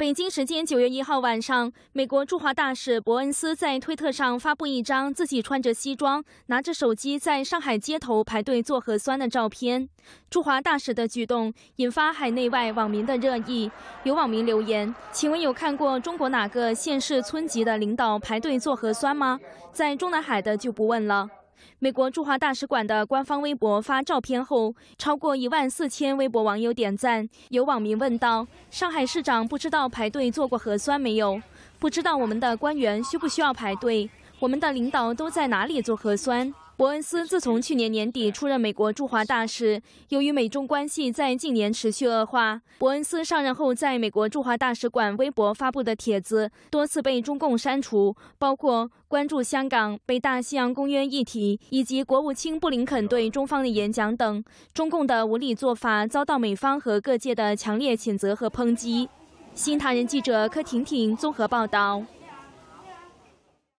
北京时间九月一号晚上，美国驻华大使伯恩斯在推特上发布一张自己穿着西装、拿着手机在上海街头排队做核酸的照片。驻华大使的举动引发海内外网民的热议。有网民留言：“请问有看过中国哪个县市村级的领导排队做核酸吗？在中南海的就不问了。”美国驻华大使馆的官方微博发照片后，超过一万四千微博网友点赞。有网民问道：“上海市长不知道排队做过核酸没有？不知道我们的官员需不需要排队？”我们的领导都在哪里做核酸？伯恩斯自从去年年底出任美国驻华大使，由于美中关系在近年持续恶化，伯恩斯上任后，在美国驻华大使馆微博发布的帖子多次被中共删除，包括关注香港、被大西洋公约议题以及国务卿布林肯对中方的演讲等。中共的无理做法遭到美方和各界的强烈谴责和抨击。新唐人记者柯婷婷综合报道。